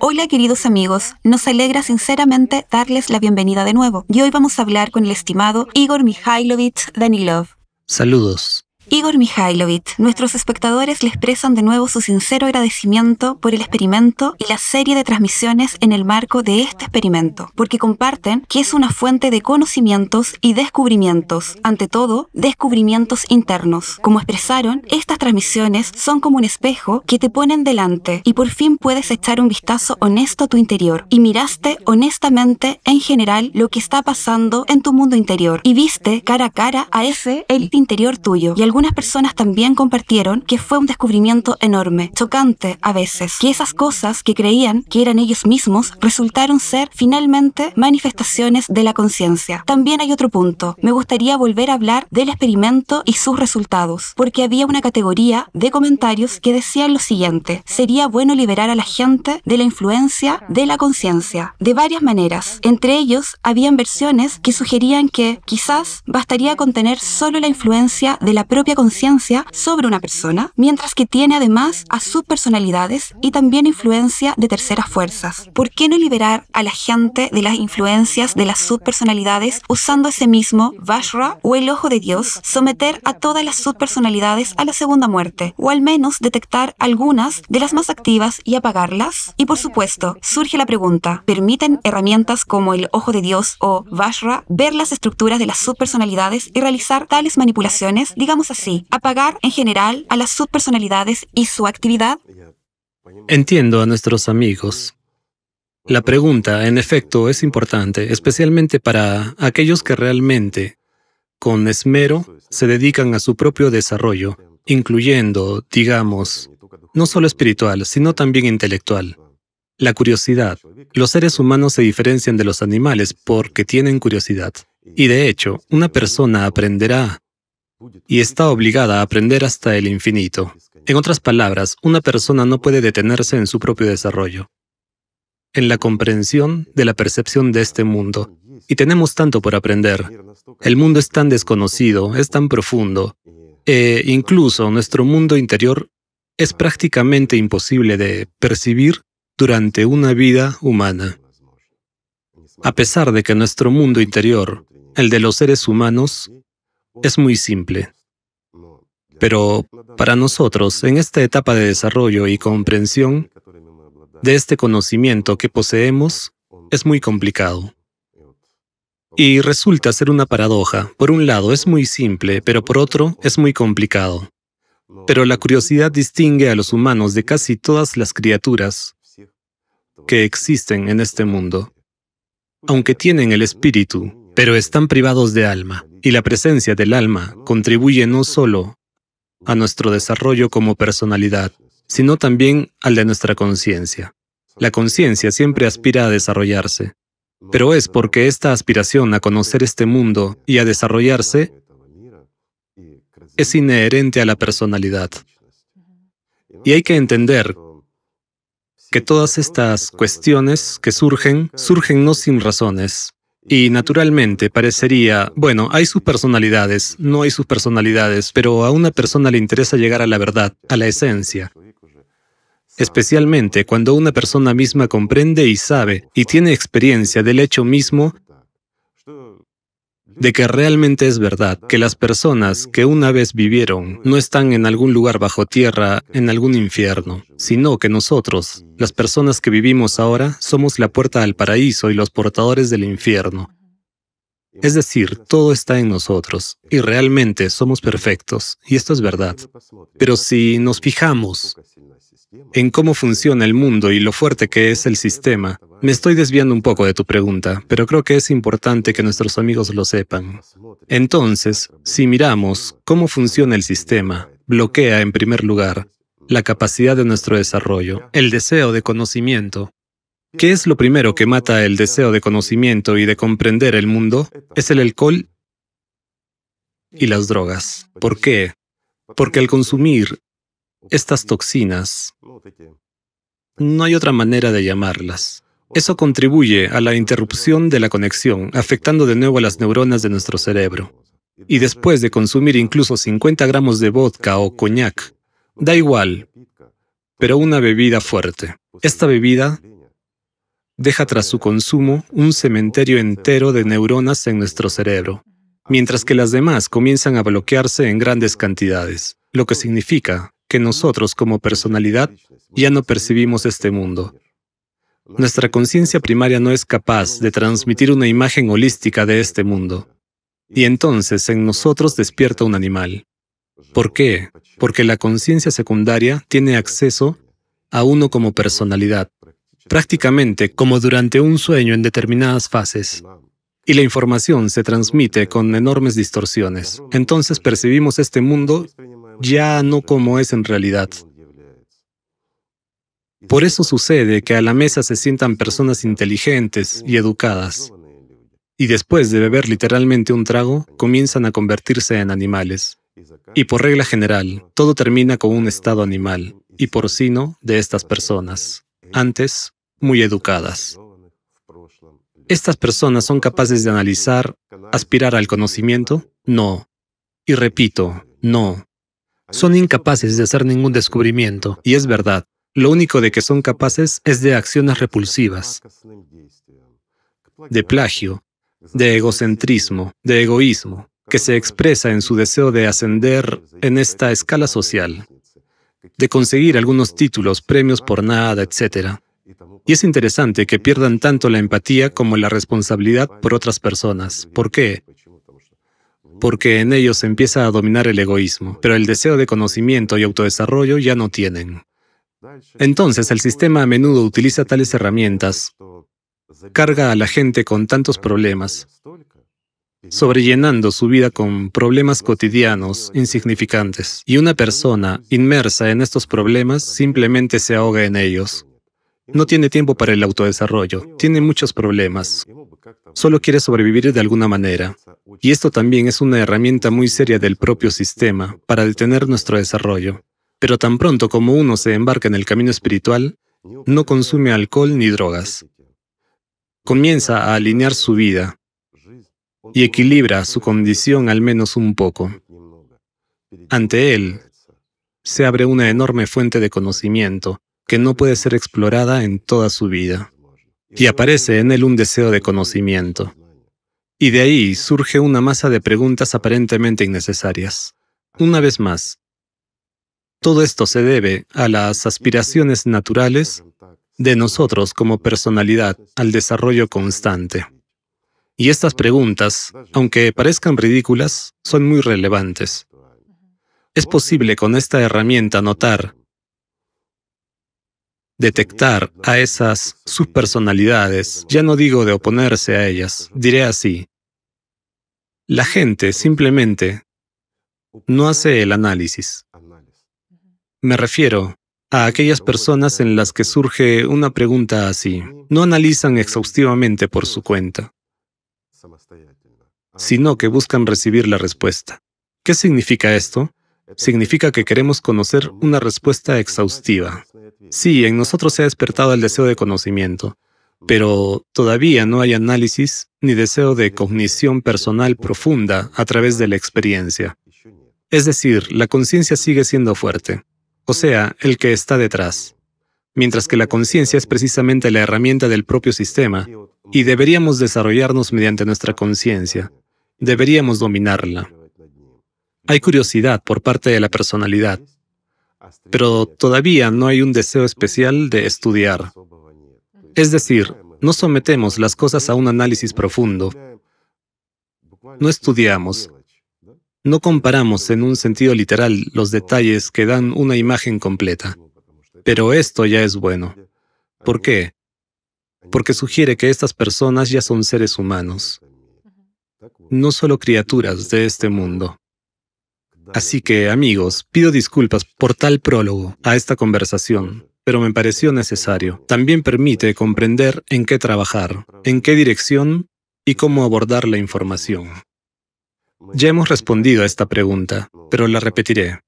Hola queridos amigos, nos alegra sinceramente darles la bienvenida de nuevo y hoy vamos a hablar con el estimado Igor Mikhailovich Danilov. Saludos. Igor Mikhailovich, nuestros espectadores le expresan de nuevo su sincero agradecimiento por el experimento y la serie de transmisiones en el marco de este experimento, porque comparten que es una fuente de conocimientos y descubrimientos, ante todo, descubrimientos internos. Como expresaron, estas transmisiones son como un espejo que te ponen delante y por fin puedes echar un vistazo honesto a tu interior y miraste honestamente en general lo que está pasando en tu mundo interior y viste cara a cara a ese el interior tuyo algunas personas también compartieron que fue un descubrimiento enorme, chocante a veces, que esas cosas que creían que eran ellos mismos resultaron ser finalmente manifestaciones de la conciencia. También hay otro punto, me gustaría volver a hablar del experimento y sus resultados, porque había una categoría de comentarios que decían lo siguiente, sería bueno liberar a la gente de la influencia de la conciencia, de varias maneras. Entre ellos, habían versiones que sugerían que quizás bastaría con tener solo la influencia de la propia propia conciencia sobre una persona, mientras que tiene además a subpersonalidades personalidades y también influencia de terceras fuerzas. ¿Por qué no liberar a la gente de las influencias de las subpersonalidades usando ese mismo Vajra o el ojo de Dios, someter a todas las subpersonalidades a la segunda muerte, o al menos detectar algunas de las más activas y apagarlas? Y por supuesto, surge la pregunta, ¿permiten herramientas como el ojo de Dios o Vajra ver las estructuras de las subpersonalidades y realizar tales manipulaciones, digamos ¿A apagar en general a las subpersonalidades y su actividad? Entiendo a nuestros amigos. La pregunta, en efecto, es importante, especialmente para aquellos que realmente, con esmero, se dedican a su propio desarrollo, incluyendo, digamos, no solo espiritual, sino también intelectual. La curiosidad. Los seres humanos se diferencian de los animales porque tienen curiosidad. Y de hecho, una persona aprenderá y está obligada a aprender hasta el infinito. En otras palabras, una persona no puede detenerse en su propio desarrollo, en la comprensión de la percepción de este mundo. Y tenemos tanto por aprender. El mundo es tan desconocido, es tan profundo, e incluso nuestro mundo interior es prácticamente imposible de percibir durante una vida humana. A pesar de que nuestro mundo interior, el de los seres humanos, es muy simple. Pero para nosotros, en esta etapa de desarrollo y comprensión de este conocimiento que poseemos, es muy complicado. Y resulta ser una paradoja. Por un lado, es muy simple, pero por otro, es muy complicado. Pero la curiosidad distingue a los humanos de casi todas las criaturas que existen en este mundo. Aunque tienen el espíritu, pero están privados de alma, y la presencia del alma contribuye no solo a nuestro desarrollo como personalidad, sino también al de nuestra conciencia. La conciencia siempre aspira a desarrollarse, pero es porque esta aspiración a conocer este mundo y a desarrollarse es inherente a la personalidad. Y hay que entender que todas estas cuestiones que surgen, surgen no sin razones, y naturalmente parecería, bueno, hay sus personalidades, no hay sus personalidades, pero a una persona le interesa llegar a la verdad, a la esencia. Especialmente cuando una persona misma comprende y sabe y tiene experiencia del hecho mismo de que realmente es verdad que las personas que una vez vivieron no están en algún lugar bajo tierra, en algún infierno, sino que nosotros, las personas que vivimos ahora, somos la puerta al paraíso y los portadores del infierno. Es decir, todo está en nosotros y realmente somos perfectos, y esto es verdad. Pero si nos fijamos en cómo funciona el mundo y lo fuerte que es el sistema. Me estoy desviando un poco de tu pregunta, pero creo que es importante que nuestros amigos lo sepan. Entonces, si miramos cómo funciona el sistema, bloquea en primer lugar la capacidad de nuestro desarrollo, el deseo de conocimiento. ¿Qué es lo primero que mata el deseo de conocimiento y de comprender el mundo? Es el alcohol y las drogas. ¿Por qué? Porque al consumir estas toxinas, no hay otra manera de llamarlas. Eso contribuye a la interrupción de la conexión, afectando de nuevo a las neuronas de nuestro cerebro. Y después de consumir incluso 50 gramos de vodka o coñac, da igual, pero una bebida fuerte. Esta bebida deja tras su consumo un cementerio entero de neuronas en nuestro cerebro, mientras que las demás comienzan a bloquearse en grandes cantidades, lo que significa que nosotros como personalidad ya no percibimos este mundo. Nuestra conciencia primaria no es capaz de transmitir una imagen holística de este mundo. Y entonces en nosotros despierta un animal. ¿Por qué? Porque la conciencia secundaria tiene acceso a uno como personalidad, prácticamente como durante un sueño en determinadas fases. Y la información se transmite con enormes distorsiones. Entonces percibimos este mundo ya no como es en realidad. Por eso sucede que a la mesa se sientan personas inteligentes y educadas, y después de beber literalmente un trago, comienzan a convertirse en animales. Y por regla general, todo termina con un estado animal y porcino de estas personas, antes muy educadas. ¿Estas personas son capaces de analizar, aspirar al conocimiento? No. Y repito, no. Son incapaces de hacer ningún descubrimiento, y es verdad. Lo único de que son capaces es de acciones repulsivas, de plagio, de egocentrismo, de egoísmo, que se expresa en su deseo de ascender en esta escala social, de conseguir algunos títulos, premios por nada, etc. Y es interesante que pierdan tanto la empatía como la responsabilidad por otras personas. ¿Por qué? porque en ellos empieza a dominar el egoísmo, pero el deseo de conocimiento y autodesarrollo ya no tienen. Entonces el sistema a menudo utiliza tales herramientas, carga a la gente con tantos problemas, sobrellenando su vida con problemas cotidianos insignificantes, y una persona inmersa en estos problemas simplemente se ahoga en ellos, no tiene tiempo para el autodesarrollo, tiene muchos problemas, solo quiere sobrevivir de alguna manera. Y esto también es una herramienta muy seria del propio sistema para detener nuestro desarrollo. Pero tan pronto como uno se embarca en el camino espiritual, no consume alcohol ni drogas. Comienza a alinear su vida y equilibra su condición al menos un poco. Ante él se abre una enorme fuente de conocimiento que no puede ser explorada en toda su vida. Y aparece en él un deseo de conocimiento. Y de ahí surge una masa de preguntas aparentemente innecesarias. Una vez más, todo esto se debe a las aspiraciones naturales de nosotros como personalidad al desarrollo constante. Y estas preguntas, aunque parezcan ridículas, son muy relevantes. Es posible con esta herramienta notar detectar a esas subpersonalidades, ya no digo de oponerse a ellas, diré así. La gente simplemente no hace el análisis. Me refiero a aquellas personas en las que surge una pregunta así. No analizan exhaustivamente por su cuenta, sino que buscan recibir la respuesta. ¿Qué significa esto? significa que queremos conocer una respuesta exhaustiva. Sí, en nosotros se ha despertado el deseo de conocimiento, pero todavía no hay análisis ni deseo de cognición personal profunda a través de la experiencia. Es decir, la conciencia sigue siendo fuerte, o sea, el que está detrás, mientras que la conciencia es precisamente la herramienta del propio sistema y deberíamos desarrollarnos mediante nuestra conciencia, deberíamos dominarla. Hay curiosidad por parte de la personalidad, pero todavía no hay un deseo especial de estudiar. Es decir, no sometemos las cosas a un análisis profundo, no estudiamos, no comparamos en un sentido literal los detalles que dan una imagen completa. Pero esto ya es bueno. ¿Por qué? Porque sugiere que estas personas ya son seres humanos, no solo criaturas de este mundo. Así que, amigos, pido disculpas por tal prólogo a esta conversación, pero me pareció necesario. También permite comprender en qué trabajar, en qué dirección y cómo abordar la información. Ya hemos respondido a esta pregunta, pero la repetiré.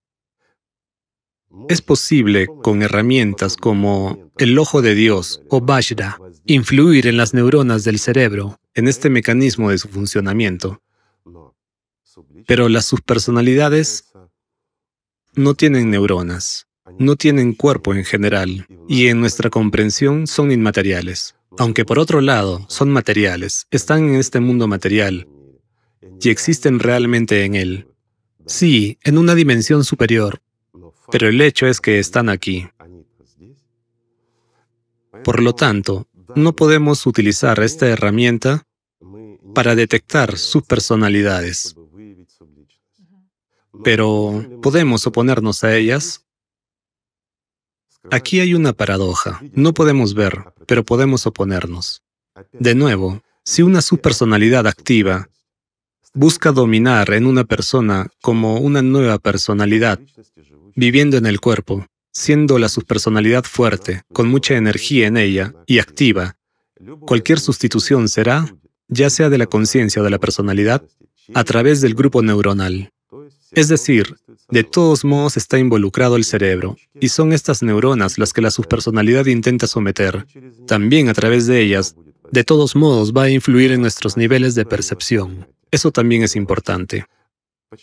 Es posible, con herramientas como el ojo de Dios o Vajra, influir en las neuronas del cerebro, en este mecanismo de su funcionamiento, pero las subpersonalidades no tienen neuronas, no tienen cuerpo en general, y en nuestra comprensión son inmateriales. Aunque por otro lado, son materiales, están en este mundo material, y existen realmente en él. Sí, en una dimensión superior, pero el hecho es que están aquí. Por lo tanto, no podemos utilizar esta herramienta para detectar sus personalidades pero podemos oponernos a ellas. Aquí hay una paradoja. No podemos ver, pero podemos oponernos. De nuevo, si una subpersonalidad activa busca dominar en una persona como una nueva personalidad, viviendo en el cuerpo, siendo la subpersonalidad fuerte, con mucha energía en ella y activa, cualquier sustitución será, ya sea de la conciencia o de la personalidad, a través del grupo neuronal. Es decir, de todos modos está involucrado el cerebro, y son estas neuronas las que la subpersonalidad intenta someter. También a través de ellas, de todos modos va a influir en nuestros niveles de percepción. Eso también es importante.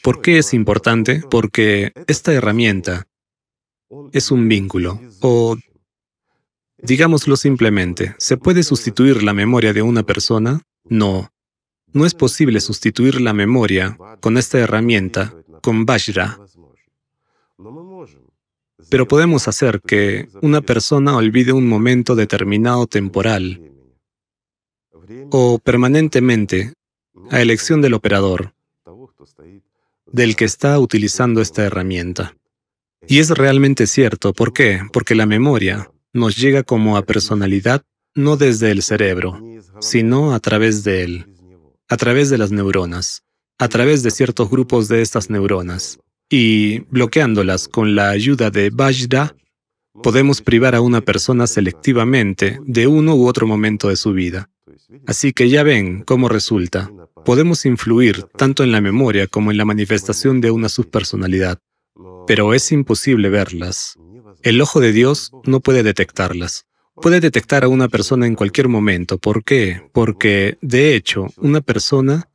¿Por qué es importante? Porque esta herramienta es un vínculo, o digámoslo simplemente, ¿se puede sustituir la memoria de una persona? No. No es posible sustituir la memoria con esta herramienta con Vajra. Pero podemos hacer que una persona olvide un momento determinado temporal o permanentemente a elección del operador, del que está utilizando esta herramienta. Y es realmente cierto. ¿Por qué? Porque la memoria nos llega como a personalidad no desde el cerebro, sino a través de él, a través de las neuronas a través de ciertos grupos de estas neuronas, y bloqueándolas con la ayuda de Vajda, podemos privar a una persona selectivamente de uno u otro momento de su vida. Así que ya ven cómo resulta. Podemos influir tanto en la memoria como en la manifestación de una subpersonalidad, pero es imposible verlas. El ojo de Dios no puede detectarlas. Puede detectar a una persona en cualquier momento. ¿Por qué? Porque, de hecho, una persona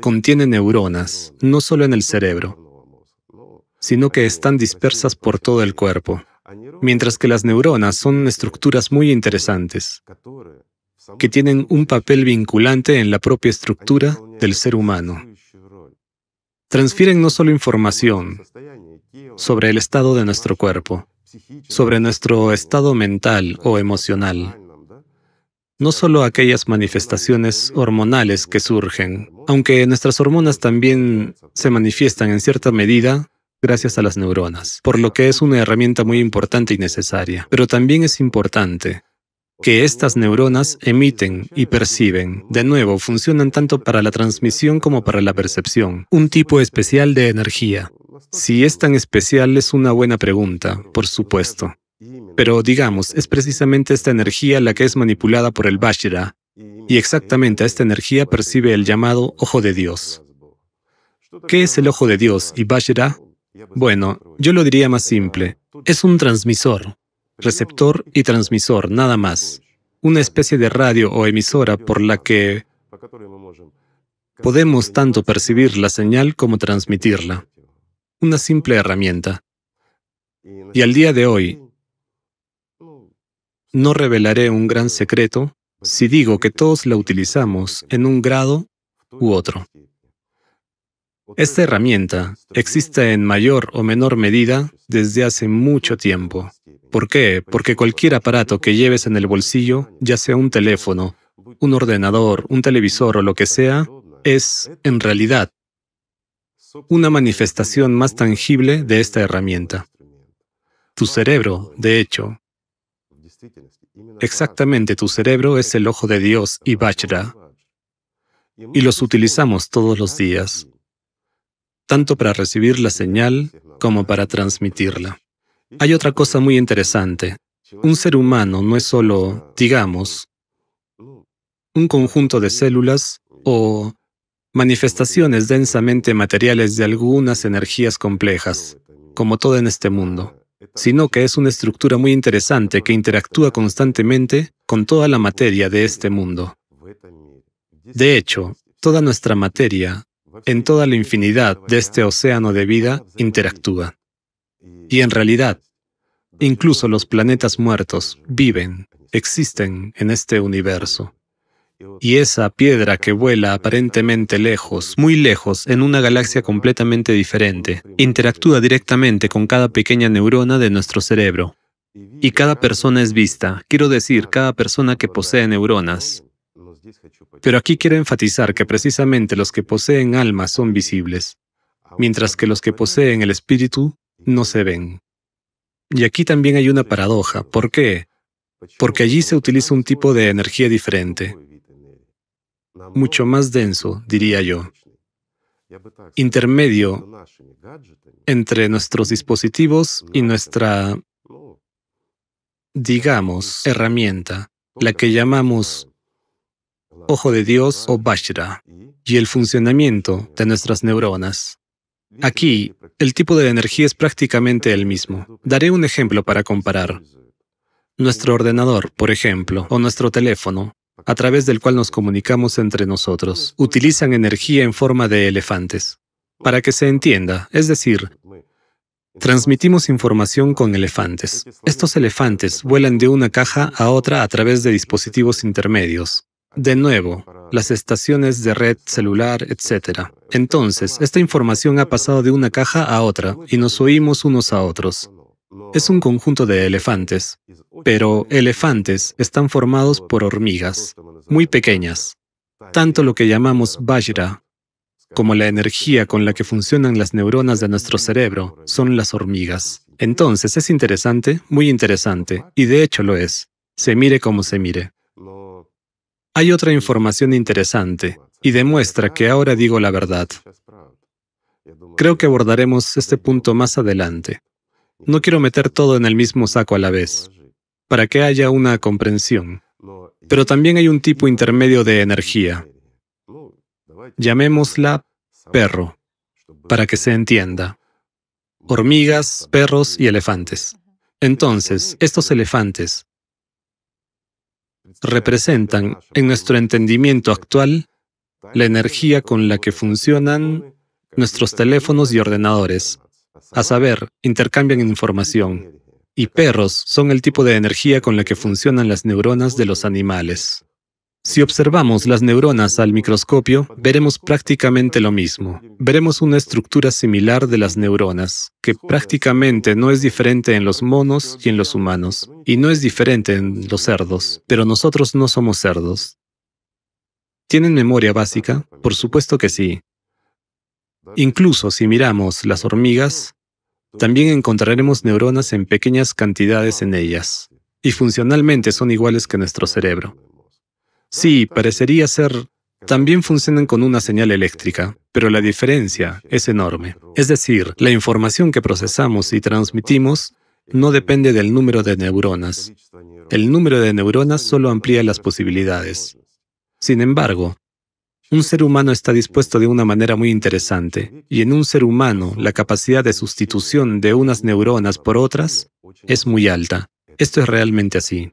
contiene neuronas, no solo en el cerebro, sino que están dispersas por todo el cuerpo, mientras que las neuronas son estructuras muy interesantes, que tienen un papel vinculante en la propia estructura del ser humano. Transfieren no solo información sobre el estado de nuestro cuerpo, sobre nuestro estado mental o emocional, no solo aquellas manifestaciones hormonales que surgen, aunque nuestras hormonas también se manifiestan en cierta medida gracias a las neuronas, por lo que es una herramienta muy importante y necesaria. Pero también es importante que estas neuronas emiten y perciben. De nuevo, funcionan tanto para la transmisión como para la percepción, un tipo especial de energía. Si es tan especial es una buena pregunta, por supuesto. Pero digamos, es precisamente esta energía la que es manipulada por el Vajra. y exactamente a esta energía percibe el llamado ojo de Dios. ¿Qué es el ojo de Dios y Vajra? Bueno, yo lo diría más simple. Es un transmisor, receptor y transmisor, nada más. Una especie de radio o emisora por la que podemos tanto percibir la señal como transmitirla. Una simple herramienta. Y al día de hoy, no revelaré un gran secreto si digo que todos la utilizamos en un grado u otro. Esta herramienta existe en mayor o menor medida desde hace mucho tiempo. ¿Por qué? Porque cualquier aparato que lleves en el bolsillo, ya sea un teléfono, un ordenador, un televisor o lo que sea, es, en realidad, una manifestación más tangible de esta herramienta. Tu cerebro, de hecho, Exactamente, tu cerebro es el ojo de Dios y Vajra, y los utilizamos todos los días, tanto para recibir la señal como para transmitirla. Hay otra cosa muy interesante. Un ser humano no es solo, digamos, un conjunto de células o manifestaciones densamente materiales de algunas energías complejas, como todo en este mundo sino que es una estructura muy interesante que interactúa constantemente con toda la materia de este mundo. De hecho, toda nuestra materia, en toda la infinidad de este océano de vida, interactúa. Y en realidad, incluso los planetas muertos viven, existen en este universo. Y esa piedra que vuela aparentemente lejos, muy lejos, en una galaxia completamente diferente, interactúa directamente con cada pequeña neurona de nuestro cerebro. Y cada persona es vista, quiero decir, cada persona que posee neuronas. Pero aquí quiero enfatizar que precisamente los que poseen almas son visibles, mientras que los que poseen el espíritu no se ven. Y aquí también hay una paradoja. ¿Por qué? Porque allí se utiliza un tipo de energía diferente mucho más denso, diría yo, intermedio entre nuestros dispositivos y nuestra, digamos, herramienta, la que llamamos ojo de Dios o Bashra, y el funcionamiento de nuestras neuronas. Aquí, el tipo de energía es prácticamente el mismo. Daré un ejemplo para comparar. Nuestro ordenador, por ejemplo, o nuestro teléfono, a través del cual nos comunicamos entre nosotros. Utilizan energía en forma de elefantes. Para que se entienda, es decir, transmitimos información con elefantes. Estos elefantes vuelan de una caja a otra a través de dispositivos intermedios. De nuevo, las estaciones de red celular, etc. Entonces, esta información ha pasado de una caja a otra y nos oímos unos a otros es un conjunto de elefantes, pero elefantes están formados por hormigas, muy pequeñas. Tanto lo que llamamos Vajra, como la energía con la que funcionan las neuronas de nuestro cerebro, son las hormigas. Entonces es interesante, muy interesante, y de hecho lo es, se mire como se mire. Hay otra información interesante, y demuestra que ahora digo la verdad. Creo que abordaremos este punto más adelante. No quiero meter todo en el mismo saco a la vez, para que haya una comprensión. Pero también hay un tipo intermedio de energía. Llamémosla perro, para que se entienda. Hormigas, perros y elefantes. Entonces, estos elefantes representan, en nuestro entendimiento actual, la energía con la que funcionan nuestros teléfonos y ordenadores, a saber, intercambian información. Y perros son el tipo de energía con la que funcionan las neuronas de los animales. Si observamos las neuronas al microscopio, veremos prácticamente lo mismo. Veremos una estructura similar de las neuronas, que prácticamente no es diferente en los monos y en los humanos, y no es diferente en los cerdos, pero nosotros no somos cerdos. ¿Tienen memoria básica? Por supuesto que sí. Incluso si miramos las hormigas, también encontraremos neuronas en pequeñas cantidades en ellas, y funcionalmente son iguales que nuestro cerebro. Sí, parecería ser... También funcionan con una señal eléctrica, pero la diferencia es enorme. Es decir, la información que procesamos y transmitimos no depende del número de neuronas. El número de neuronas solo amplía las posibilidades. Sin embargo, un ser humano está dispuesto de una manera muy interesante, y en un ser humano la capacidad de sustitución de unas neuronas por otras es muy alta. Esto es realmente así.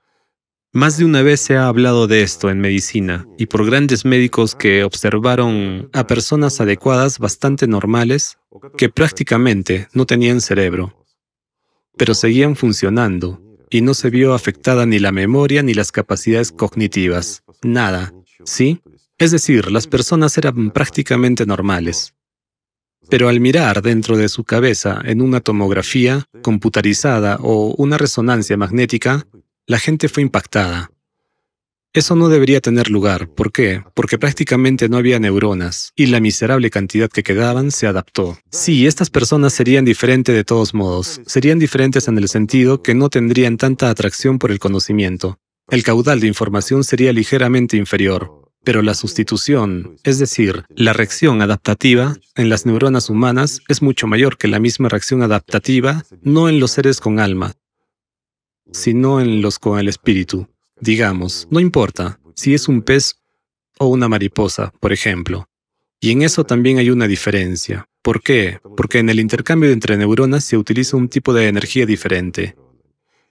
Más de una vez se ha hablado de esto en medicina y por grandes médicos que observaron a personas adecuadas bastante normales que prácticamente no tenían cerebro, pero seguían funcionando y no se vio afectada ni la memoria ni las capacidades cognitivas. Nada. ¿Sí? Es decir, las personas eran prácticamente normales. Pero al mirar dentro de su cabeza en una tomografía computarizada o una resonancia magnética, la gente fue impactada. Eso no debería tener lugar. ¿Por qué? Porque prácticamente no había neuronas y la miserable cantidad que quedaban se adaptó. Sí, estas personas serían diferentes de todos modos. Serían diferentes en el sentido que no tendrían tanta atracción por el conocimiento. El caudal de información sería ligeramente inferior, pero la sustitución, es decir, la reacción adaptativa en las neuronas humanas es mucho mayor que la misma reacción adaptativa no en los seres con alma, sino en los con el espíritu. Digamos, no importa si es un pez o una mariposa, por ejemplo. Y en eso también hay una diferencia. ¿Por qué? Porque en el intercambio entre neuronas se utiliza un tipo de energía diferente.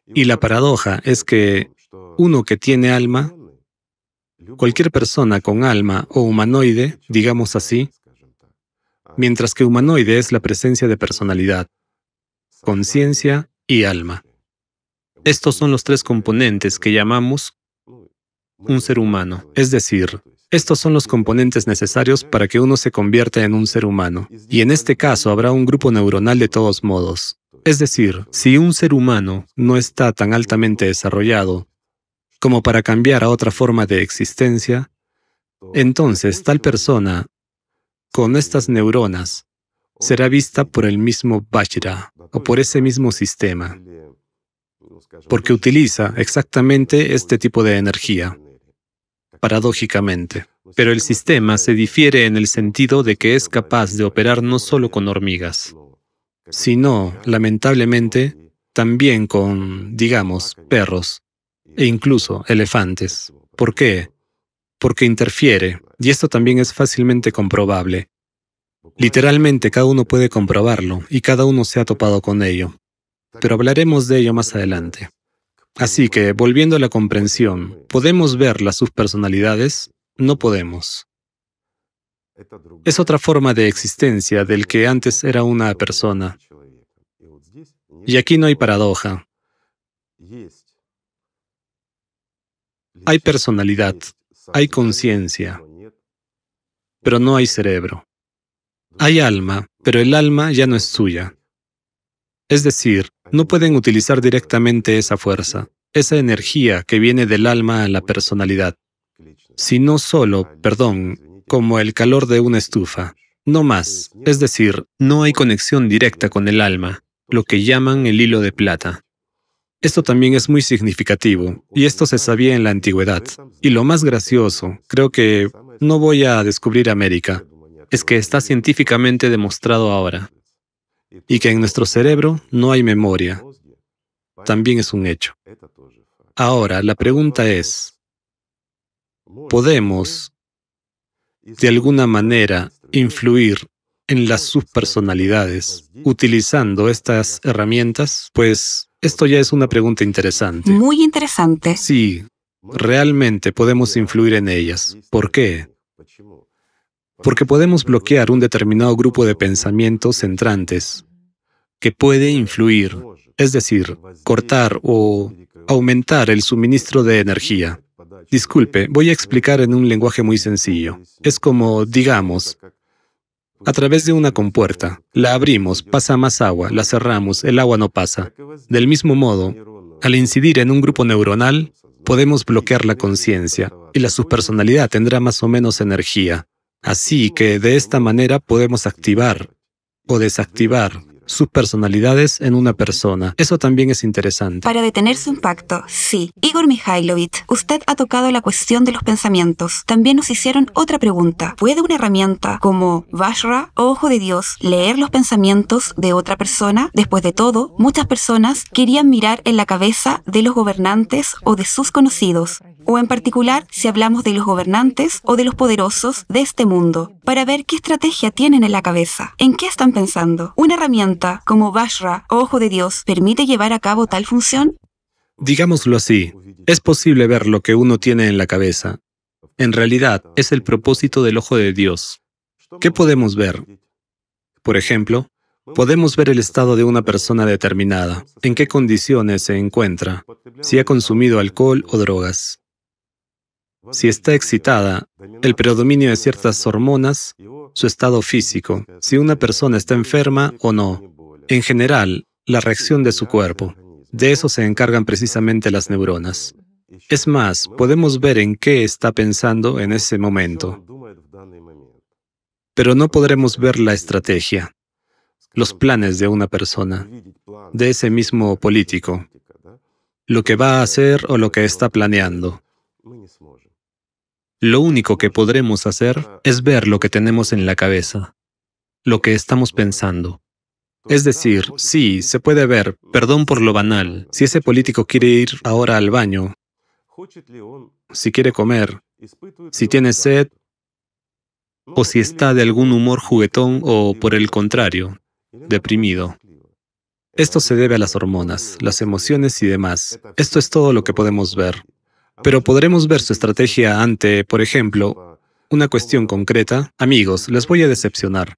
Y la paradoja es que uno que tiene alma cualquier persona con alma o humanoide, digamos así, mientras que humanoide es la presencia de personalidad, conciencia y alma. Estos son los tres componentes que llamamos un ser humano, es decir, estos son los componentes necesarios para que uno se convierta en un ser humano, y en este caso habrá un grupo neuronal de todos modos. Es decir, si un ser humano no está tan altamente desarrollado, como para cambiar a otra forma de existencia, entonces tal persona, con estas neuronas, será vista por el mismo Vajra o por ese mismo sistema, porque utiliza exactamente este tipo de energía, paradójicamente. Pero el sistema se difiere en el sentido de que es capaz de operar no solo con hormigas, sino, lamentablemente, también con, digamos, perros, e incluso elefantes. ¿Por qué? Porque interfiere, y esto también es fácilmente comprobable. Literalmente cada uno puede comprobarlo, y cada uno se ha topado con ello. Pero hablaremos de ello más adelante. Así que, volviendo a la comprensión, ¿podemos ver las subpersonalidades? No podemos. Es otra forma de existencia del que antes era una persona. Y aquí no hay paradoja. Hay personalidad, hay conciencia, pero no hay cerebro. Hay alma, pero el alma ya no es suya. Es decir, no pueden utilizar directamente esa fuerza, esa energía que viene del alma a la personalidad, sino solo, perdón, como el calor de una estufa, no más, es decir, no hay conexión directa con el alma, lo que llaman el hilo de plata. Esto también es muy significativo, y esto se sabía en la antigüedad. Y lo más gracioso, creo que no voy a descubrir América, es que está científicamente demostrado ahora, y que en nuestro cerebro no hay memoria. También es un hecho. Ahora, la pregunta es, ¿podemos, de alguna manera, influir en las subpersonalidades utilizando estas herramientas? Pues esto ya es una pregunta interesante. Muy interesante. Sí, realmente podemos influir en ellas. ¿Por qué? Porque podemos bloquear un determinado grupo de pensamientos entrantes que puede influir, es decir, cortar o aumentar el suministro de energía. Disculpe, voy a explicar en un lenguaje muy sencillo. Es como, digamos, a través de una compuerta. La abrimos, pasa más agua, la cerramos, el agua no pasa. Del mismo modo, al incidir en un grupo neuronal, podemos bloquear la conciencia y la subpersonalidad tendrá más o menos energía. Así que de esta manera podemos activar o desactivar sus personalidades en una persona. Eso también es interesante. Para detener su impacto, sí. Igor Mikhailovich, usted ha tocado la cuestión de los pensamientos. También nos hicieron otra pregunta. ¿Puede una herramienta como Vashra o Ojo de Dios leer los pensamientos de otra persona? Después de todo, muchas personas querían mirar en la cabeza de los gobernantes o de sus conocidos, o en particular si hablamos de los gobernantes o de los poderosos de este mundo, para ver qué estrategia tienen en la cabeza, en qué están pensando. Una herramienta como Basra, Ojo de Dios permite llevar a cabo tal función? Digámoslo así, es posible ver lo que uno tiene en la cabeza. En realidad, es el propósito del ojo de Dios. ¿Qué podemos ver? Por ejemplo, podemos ver el estado de una persona determinada, en qué condiciones se encuentra, si ha consumido alcohol o drogas. Si está excitada, el predominio de ciertas hormonas, su estado físico, si una persona está enferma o no, en general, la reacción de su cuerpo. De eso se encargan precisamente las neuronas. Es más, podemos ver en qué está pensando en ese momento. Pero no podremos ver la estrategia, los planes de una persona, de ese mismo político, lo que va a hacer o lo que está planeando. Lo único que podremos hacer es ver lo que tenemos en la cabeza, lo que estamos pensando. Es decir, sí, se puede ver, perdón por lo banal, si ese político quiere ir ahora al baño, si quiere comer, si tiene sed, o si está de algún humor juguetón o, por el contrario, deprimido. Esto se debe a las hormonas, las emociones y demás. Esto es todo lo que podemos ver. Pero podremos ver su estrategia ante, por ejemplo, una cuestión concreta. Amigos, les voy a decepcionar.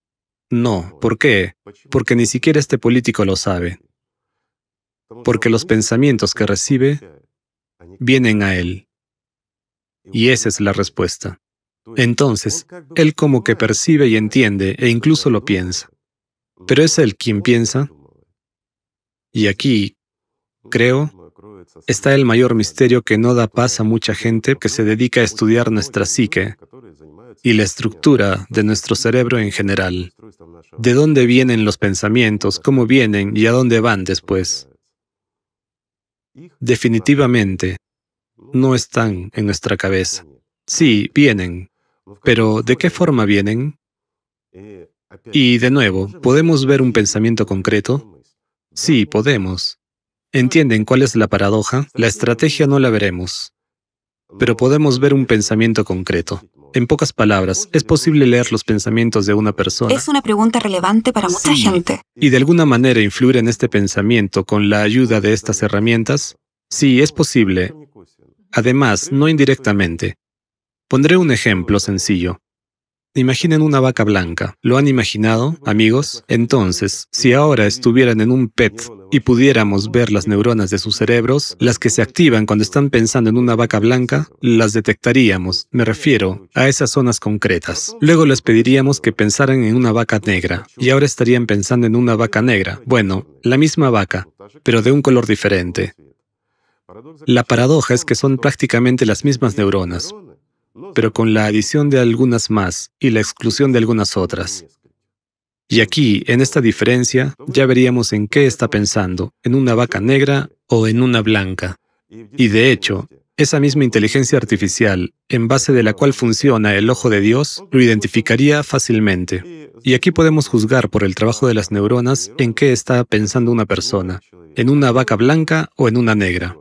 No, ¿por qué? Porque ni siquiera este político lo sabe. Porque los pensamientos que recibe vienen a él. Y esa es la respuesta. Entonces, él como que percibe y entiende e incluso lo piensa. Pero es él quien piensa. Y aquí, creo, está el mayor misterio que no da paz a mucha gente que se dedica a estudiar nuestra psique y la estructura de nuestro cerebro en general. De dónde vienen los pensamientos, cómo vienen y a dónde van después. Definitivamente, no están en nuestra cabeza. Sí, vienen, pero ¿de qué forma vienen? Y de nuevo, ¿podemos ver un pensamiento concreto? Sí, podemos. ¿Entienden cuál es la paradoja? La estrategia no la veremos, pero podemos ver un pensamiento concreto. En pocas palabras, ¿es posible leer los pensamientos de una persona? Es una pregunta relevante para mucha gente. ¿Y de alguna manera influir en este pensamiento con la ayuda de estas herramientas? Sí, es posible. Además, no indirectamente. Pondré un ejemplo sencillo. Imaginen una vaca blanca. ¿Lo han imaginado, amigos? Entonces, si ahora estuvieran en un PET y pudiéramos ver las neuronas de sus cerebros, las que se activan cuando están pensando en una vaca blanca, las detectaríamos, me refiero, a esas zonas concretas. Luego les pediríamos que pensaran en una vaca negra, y ahora estarían pensando en una vaca negra. Bueno, la misma vaca, pero de un color diferente. La paradoja es que son prácticamente las mismas neuronas, pero con la adición de algunas más y la exclusión de algunas otras. Y aquí, en esta diferencia, ya veríamos en qué está pensando, en una vaca negra o en una blanca. Y de hecho, esa misma inteligencia artificial, en base de la cual funciona el ojo de Dios, lo identificaría fácilmente. Y aquí podemos juzgar por el trabajo de las neuronas en qué está pensando una persona, en una vaca blanca o en una negra.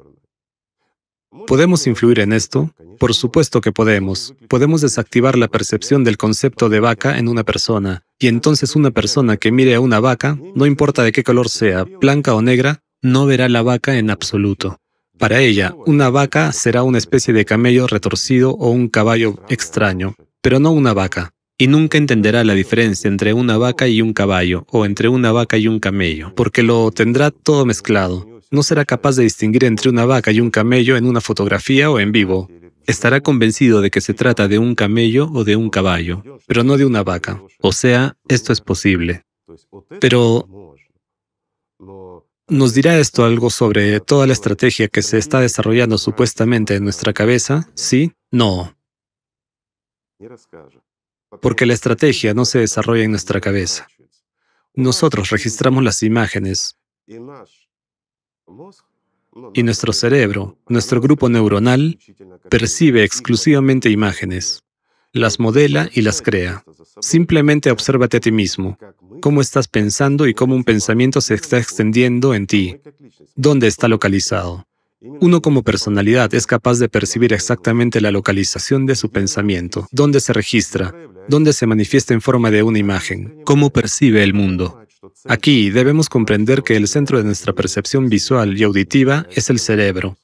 ¿Podemos influir en esto? Por supuesto que podemos. Podemos desactivar la percepción del concepto de vaca en una persona. Y entonces una persona que mire a una vaca, no importa de qué color sea, blanca o negra, no verá la vaca en absoluto. Para ella, una vaca será una especie de camello retorcido o un caballo extraño, pero no una vaca y nunca entenderá la diferencia entre una vaca y un caballo o entre una vaca y un camello, porque lo tendrá todo mezclado. No será capaz de distinguir entre una vaca y un camello en una fotografía o en vivo. Estará convencido de que se trata de un camello o de un caballo, pero no de una vaca. O sea, esto es posible. Pero ¿Nos dirá esto algo sobre toda la estrategia que se está desarrollando supuestamente en nuestra cabeza? ¿Sí? No porque la estrategia no se desarrolla en nuestra cabeza. Nosotros registramos las imágenes y nuestro cerebro, nuestro grupo neuronal, percibe exclusivamente imágenes, las modela y las crea. Simplemente obsérvate a ti mismo, cómo estás pensando y cómo un pensamiento se está extendiendo en ti, dónde está localizado. Uno como personalidad es capaz de percibir exactamente la localización de su pensamiento, dónde se registra, dónde se manifiesta en forma de una imagen, cómo percibe el mundo. Aquí debemos comprender que el centro de nuestra percepción visual y auditiva es el cerebro.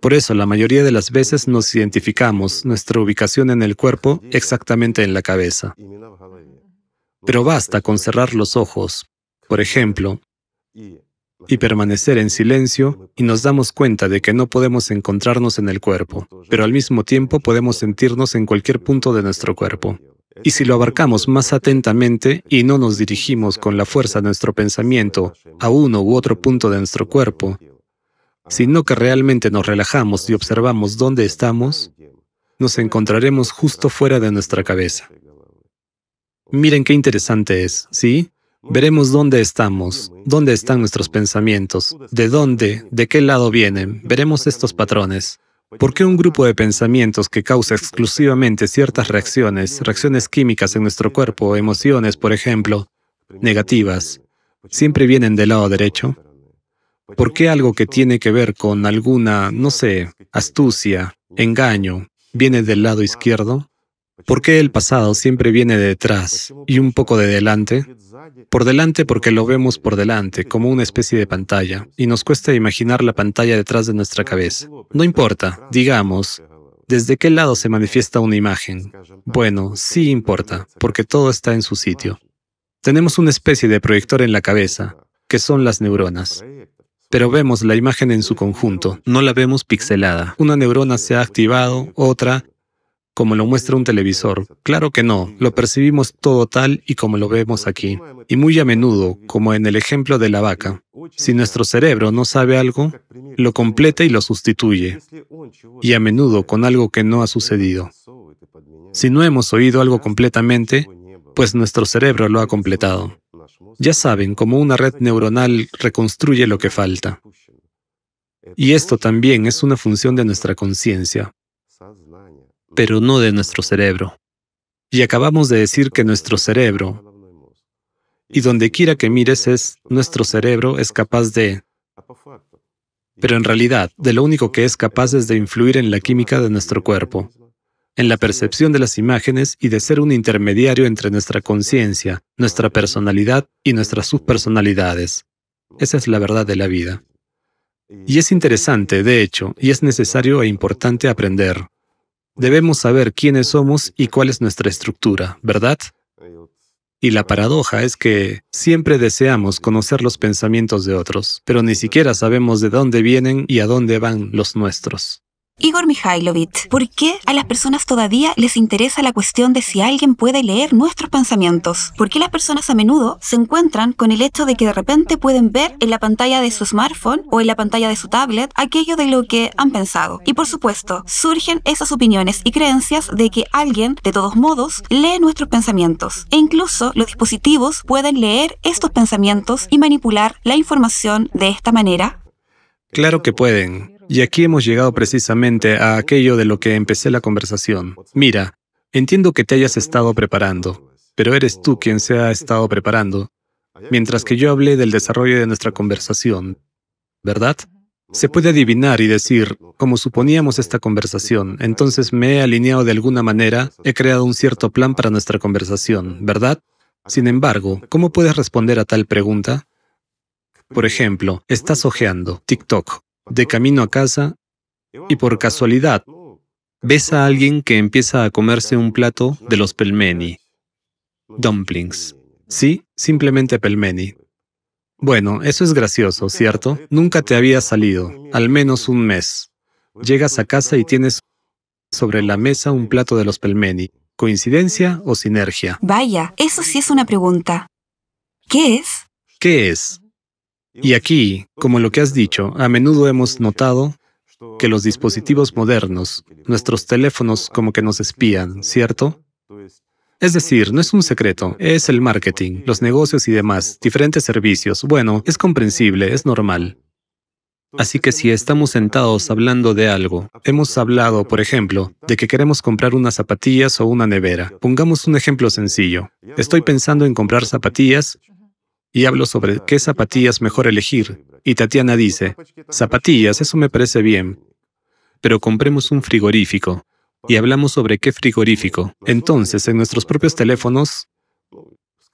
Por eso la mayoría de las veces nos identificamos nuestra ubicación en el cuerpo exactamente en la cabeza. Pero basta con cerrar los ojos, por ejemplo, y permanecer en silencio y nos damos cuenta de que no podemos encontrarnos en el cuerpo, pero al mismo tiempo podemos sentirnos en cualquier punto de nuestro cuerpo. Y si lo abarcamos más atentamente y no nos dirigimos con la fuerza de nuestro pensamiento a uno u otro punto de nuestro cuerpo, sino que realmente nos relajamos y observamos dónde estamos, nos encontraremos justo fuera de nuestra cabeza. Miren qué interesante es, ¿sí? Veremos dónde estamos, dónde están nuestros pensamientos, de dónde, de qué lado vienen. Veremos estos patrones. ¿Por qué un grupo de pensamientos que causa exclusivamente ciertas reacciones, reacciones químicas en nuestro cuerpo, emociones, por ejemplo, negativas, pues, siempre vienen del lado derecho? Pues, ¿Por qué algo pues, que tiene que ver con alguna, no sé, astucia, engaño, viene del lado izquierdo? ¿Por qué el pasado siempre viene de detrás y un poco de delante? Por delante porque lo vemos por delante, como una especie de pantalla, y nos cuesta imaginar la pantalla detrás de nuestra cabeza. No importa, digamos, ¿desde qué lado se manifiesta una imagen? Bueno, sí importa, porque todo está en su sitio. Tenemos una especie de proyector en la cabeza, que son las neuronas pero vemos la imagen en su conjunto, no la vemos pixelada. Una neurona se ha activado, otra, como lo muestra un televisor. Claro que no, lo percibimos todo tal y como lo vemos aquí, y muy a menudo, como en el ejemplo de la vaca. Si nuestro cerebro no sabe algo, lo completa y lo sustituye, y a menudo con algo que no ha sucedido. Si no hemos oído algo completamente, pues nuestro cerebro lo ha completado. Ya saben, cómo una red neuronal reconstruye lo que falta. Y esto también es una función de nuestra conciencia, pero no de nuestro cerebro. Y acabamos de decir que nuestro cerebro, y donde quiera que mires es, nuestro cerebro es capaz de... Pero en realidad, de lo único que es capaz es de influir en la química de nuestro cuerpo, en la percepción de las imágenes y de ser un intermediario entre nuestra conciencia, nuestra personalidad y nuestras subpersonalidades. Esa es la verdad de la vida. Y es interesante, de hecho, y es necesario e importante aprender. Debemos saber quiénes somos y cuál es nuestra estructura, ¿verdad? Y la paradoja es que siempre deseamos conocer los pensamientos de otros, pero ni siquiera sabemos de dónde vienen y a dónde van los nuestros. Igor Mikhailovich, ¿por qué a las personas todavía les interesa la cuestión de si alguien puede leer nuestros pensamientos? ¿Por qué las personas a menudo se encuentran con el hecho de que de repente pueden ver en la pantalla de su smartphone o en la pantalla de su tablet aquello de lo que han pensado? Y por supuesto, surgen esas opiniones y creencias de que alguien, de todos modos, lee nuestros pensamientos. E incluso los dispositivos pueden leer estos pensamientos y manipular la información de esta manera. Claro que pueden. Y aquí hemos llegado precisamente a aquello de lo que empecé la conversación. Mira, entiendo que te hayas estado preparando, pero eres tú quien se ha estado preparando, mientras que yo hablé del desarrollo de nuestra conversación, ¿verdad? Se puede adivinar y decir, como suponíamos esta conversación, entonces me he alineado de alguna manera, he creado un cierto plan para nuestra conversación, ¿verdad? Sin embargo, ¿cómo puedes responder a tal pregunta? Por ejemplo, estás ojeando, TikTok de camino a casa y por casualidad ves a alguien que empieza a comerse un plato de los pelmeni, dumplings. Sí, simplemente pelmeni. Bueno, eso es gracioso, ¿cierto? Nunca te había salido, al menos un mes. Llegas a casa y tienes sobre la mesa un plato de los pelmeni. ¿Coincidencia o sinergia? Vaya, eso sí es una pregunta. ¿Qué es? ¿Qué es? Y aquí, como lo que has dicho, a menudo hemos notado que los dispositivos modernos, nuestros teléfonos como que nos espían, ¿cierto? Es decir, no es un secreto, es el marketing, los negocios y demás, diferentes servicios. Bueno, es comprensible, es normal. Así que si estamos sentados hablando de algo, hemos hablado, por ejemplo, de que queremos comprar unas zapatillas o una nevera. Pongamos un ejemplo sencillo. Estoy pensando en comprar zapatillas y hablo sobre qué zapatillas mejor elegir. Y Tatiana dice, zapatillas, eso me parece bien, pero compremos un frigorífico. Y hablamos sobre qué frigorífico. Entonces, en nuestros propios teléfonos,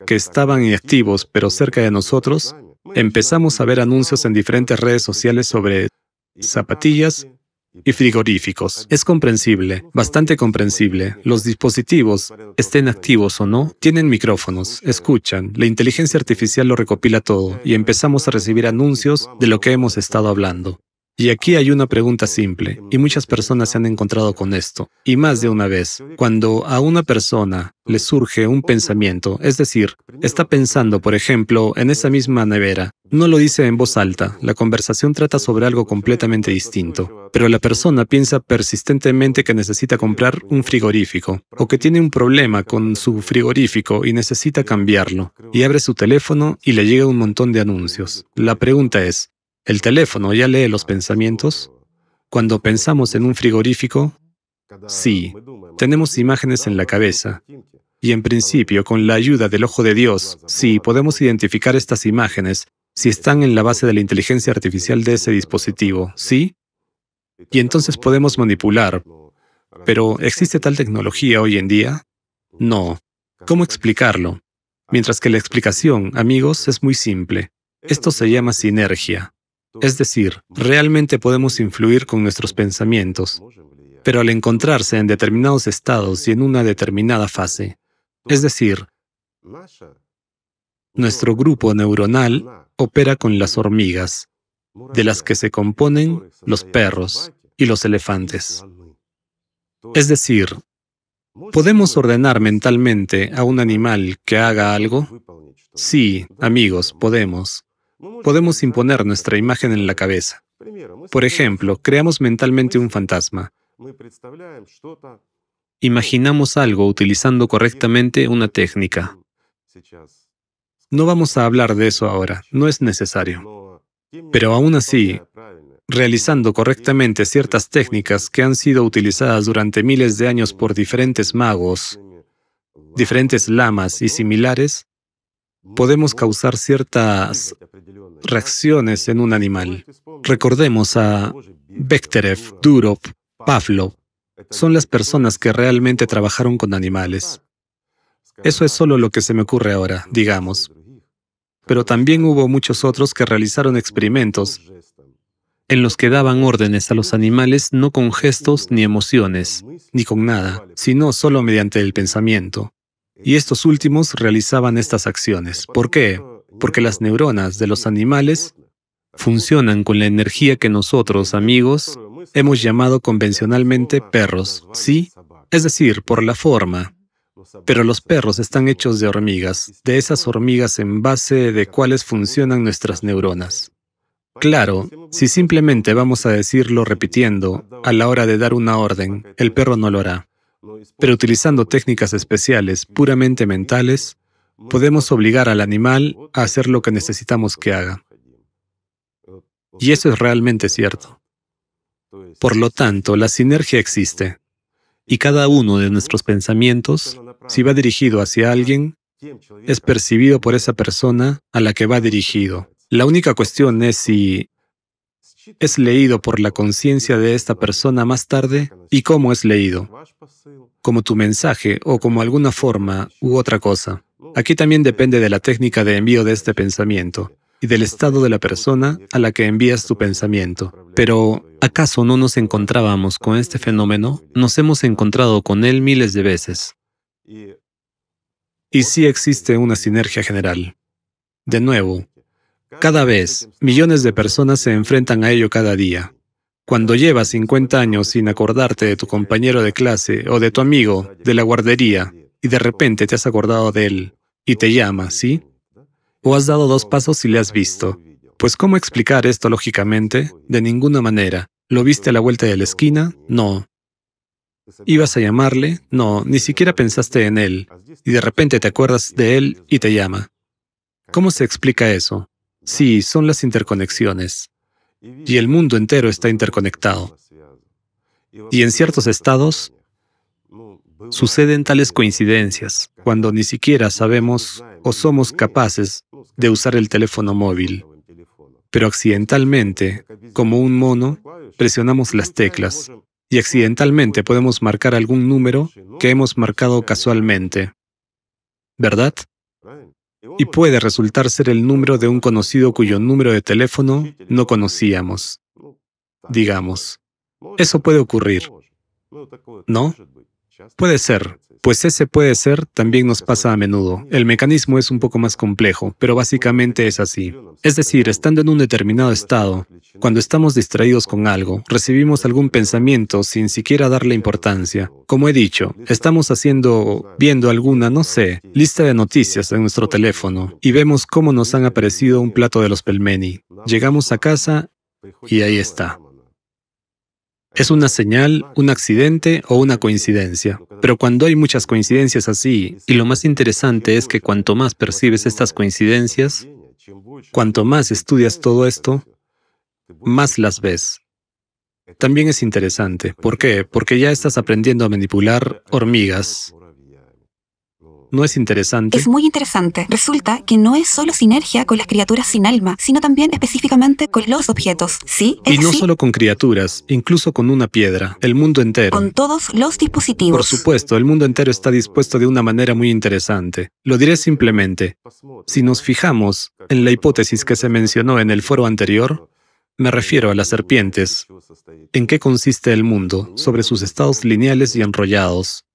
que estaban inactivos pero cerca de nosotros, empezamos a ver anuncios en diferentes redes sociales sobre zapatillas y frigoríficos. Es comprensible, bastante comprensible. Los dispositivos, estén activos o no, tienen micrófonos, escuchan, la inteligencia artificial lo recopila todo y empezamos a recibir anuncios de lo que hemos estado hablando. Y aquí hay una pregunta simple, y muchas personas se han encontrado con esto, y más de una vez, cuando a una persona le surge un pensamiento, es decir, está pensando, por ejemplo, en esa misma nevera, no lo dice en voz alta, la conversación trata sobre algo completamente distinto, pero la persona piensa persistentemente que necesita comprar un frigorífico, o que tiene un problema con su frigorífico y necesita cambiarlo, y abre su teléfono y le llega un montón de anuncios. La pregunta es, el teléfono ya lee los pensamientos. Cuando pensamos en un frigorífico, sí, tenemos imágenes en la cabeza. Y en principio, con la ayuda del ojo de Dios, sí, podemos identificar estas imágenes si están en la base de la inteligencia artificial de ese dispositivo, ¿sí? Y entonces podemos manipular. Pero ¿existe tal tecnología hoy en día? No. ¿Cómo explicarlo? Mientras que la explicación, amigos, es muy simple. Esto se llama sinergia. Es decir, realmente podemos influir con nuestros pensamientos, pero al encontrarse en determinados estados y en una determinada fase, es decir, nuestro grupo neuronal opera con las hormigas, de las que se componen los perros y los elefantes. Es decir, ¿podemos ordenar mentalmente a un animal que haga algo? Sí, amigos, podemos podemos imponer nuestra imagen en la cabeza. Por ejemplo, creamos mentalmente un fantasma. Imaginamos algo utilizando correctamente una técnica. No vamos a hablar de eso ahora, no es necesario. Pero aún así, realizando correctamente ciertas técnicas que han sido utilizadas durante miles de años por diferentes magos, diferentes lamas y similares, podemos causar ciertas reacciones en un animal. Recordemos a Bekterev, Durov, Pavlov. Son las personas que realmente trabajaron con animales. Eso es solo lo que se me ocurre ahora, digamos. Pero también hubo muchos otros que realizaron experimentos en los que daban órdenes a los animales no con gestos ni emociones, ni con nada, sino solo mediante el pensamiento y estos últimos realizaban estas acciones. ¿Por qué? Porque las neuronas de los animales funcionan con la energía que nosotros, amigos, hemos llamado convencionalmente perros, ¿sí? Es decir, por la forma. Pero los perros están hechos de hormigas, de esas hormigas en base de cuáles funcionan nuestras neuronas. Claro, si simplemente vamos a decirlo repitiendo, a la hora de dar una orden, el perro no lo hará pero utilizando pues, técnicas eh, especiales eh, puramente eh, mentales, podemos obligar al animal a hacer lo que necesitamos que haga. Y eso es realmente cierto. Por lo tanto, la sinergia existe. Y cada uno de nuestros pensamientos, si va dirigido hacia alguien, es percibido por esa persona a la que va dirigido. La única cuestión es si es leído por la conciencia de esta persona más tarde y cómo es leído, como tu mensaje o como alguna forma u otra cosa. Aquí también depende de la técnica de envío de este pensamiento y del estado de la persona a la que envías tu pensamiento. Pero, ¿acaso no nos encontrábamos con este fenómeno? Nos hemos encontrado con él miles de veces. Y sí existe una sinergia general. De nuevo, cada vez, millones de personas se enfrentan a ello cada día. Cuando llevas 50 años sin acordarte de tu compañero de clase o de tu amigo de la guardería y de repente te has acordado de él y te llama, ¿sí? O has dado dos pasos y le has visto. Pues ¿cómo explicar esto lógicamente? De ninguna manera. ¿Lo viste a la vuelta de la esquina? No. ¿Ibas a llamarle? No, ni siquiera pensaste en él. Y de repente te acuerdas de él y te llama. ¿Cómo se explica eso? Sí, son las interconexiones. Y el mundo entero está interconectado. Y en ciertos estados suceden tales coincidencias cuando ni siquiera sabemos o somos capaces de usar el teléfono móvil. Pero accidentalmente, como un mono, presionamos las teclas y accidentalmente podemos marcar algún número que hemos marcado casualmente. ¿Verdad? y puede resultar ser el número de un conocido cuyo número de teléfono no conocíamos. Digamos, eso puede ocurrir. ¿No? Puede ser. Pues ese puede ser, también nos pasa a menudo. El mecanismo es un poco más complejo, pero básicamente es así. Es decir, estando en un determinado estado, cuando estamos distraídos con algo, recibimos algún pensamiento sin siquiera darle importancia. Como he dicho, estamos haciendo, viendo alguna, no sé, lista de noticias en nuestro teléfono y vemos cómo nos han aparecido un plato de los pelmeni. Llegamos a casa y ahí está. Es una señal, un accidente o una coincidencia. Pero cuando hay muchas coincidencias así, y lo más interesante es que cuanto más percibes estas coincidencias, cuanto más estudias todo esto, más las ves. También es interesante. ¿Por qué? Porque ya estás aprendiendo a manipular hormigas, ¿No es interesante? Es muy interesante. Resulta que no es solo sinergia con las criaturas sin alma, sino también específicamente con los objetos. ¿Sí? y no solo con criaturas, incluso con una piedra, el mundo entero. Con todos los dispositivos. Por supuesto, el mundo entero está dispuesto de una manera muy interesante. Lo diré simplemente. Si nos fijamos en la hipótesis que se mencionó en el foro anterior, me refiero a las serpientes. ¿En qué consiste el mundo? Sobre sus estados lineales y enrollados.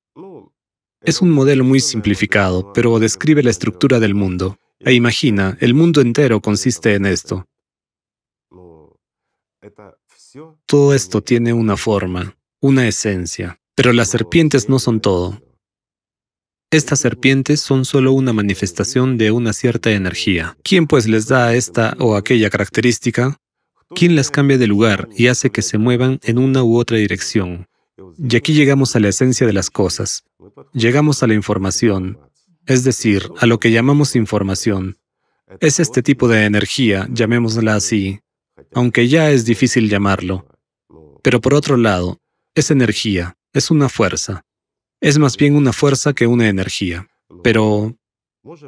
Es un modelo muy simplificado, pero describe la estructura del mundo. E imagina, el mundo entero consiste en esto. Todo esto tiene una forma, una esencia, pero las serpientes no son todo. Estas serpientes son solo una manifestación de una cierta energía. ¿Quién pues les da esta o aquella característica? ¿Quién las cambia de lugar y hace que se muevan en una u otra dirección? Y aquí llegamos a la esencia de las cosas. Llegamos a la información, es decir, a lo que llamamos información. Es este tipo de energía, llamémosla así, aunque ya es difícil llamarlo. Pero por otro lado, es energía, es una fuerza. Es más bien una fuerza que una energía. Pero,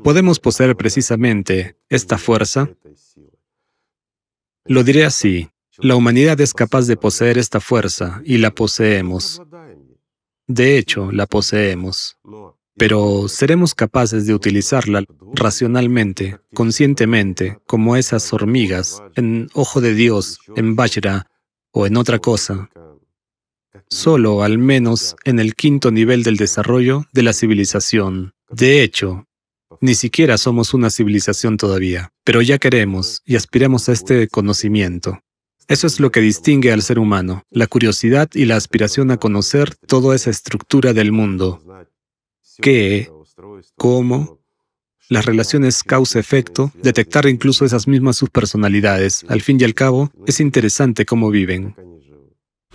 ¿podemos poseer precisamente esta fuerza? Lo diré así. La humanidad es capaz de poseer esta fuerza y la poseemos. De hecho, la poseemos. Pero seremos capaces de utilizarla racionalmente, conscientemente, como esas hormigas, en Ojo de Dios, en Vajra o en otra cosa. Solo, al menos, en el quinto nivel del desarrollo de la civilización. De hecho, ni siquiera somos una civilización todavía, pero ya queremos y aspiramos a este conocimiento. Eso es lo que distingue al ser humano, la curiosidad y la aspiración a conocer toda esa estructura del mundo. ¿Qué? ¿Cómo? Las relaciones causa-efecto, detectar incluso esas mismas subpersonalidades. Al fin y al cabo, es interesante cómo viven.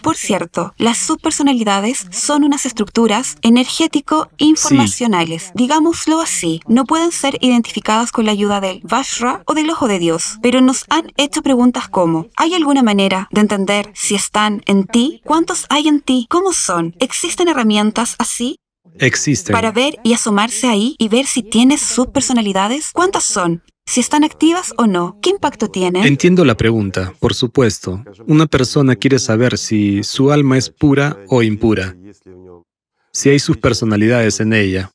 Por cierto, las subpersonalidades son unas estructuras energético-informacionales. Digámoslo así, no pueden ser identificadas con la ayuda del Vajra o del Ojo de Dios, pero nos han hecho preguntas como, ¿hay alguna manera de entender si están en ti? ¿Cuántos hay en ti? ¿Cómo son? ¿Existen herramientas así? Existen. Para ver y asomarse ahí y ver si tienes subpersonalidades, ¿cuántas son? si están activas o no. ¿Qué impacto tienen? Entiendo la pregunta, por supuesto. Una persona quiere saber si su alma es pura o impura, si hay sus personalidades en ella.